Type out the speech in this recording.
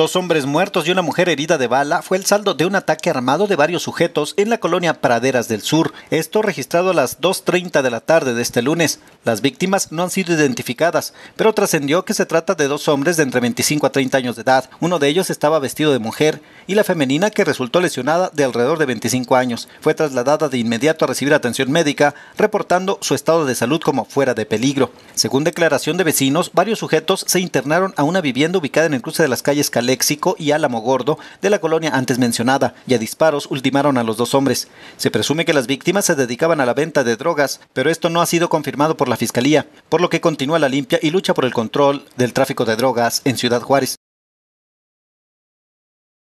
Dos hombres muertos y una mujer herida de bala fue el saldo de un ataque armado de varios sujetos en la colonia Praderas del Sur, esto registrado a las 2.30 de la tarde de este lunes. Las víctimas no han sido identificadas, pero trascendió que se trata de dos hombres de entre 25 a 30 años de edad. Uno de ellos estaba vestido de mujer y la femenina que resultó lesionada de alrededor de 25 años fue trasladada de inmediato a recibir atención médica, reportando su estado de salud como fuera de peligro. Según declaración de vecinos, varios sujetos se internaron a una vivienda ubicada en el cruce de las calles Calé Léxico y Álamo Gordo de la colonia antes mencionada y a disparos ultimaron a los dos hombres. Se presume que las víctimas se dedicaban a la venta de drogas, pero esto no ha sido confirmado por la Fiscalía, por lo que continúa la limpia y lucha por el control del tráfico de drogas en Ciudad Juárez.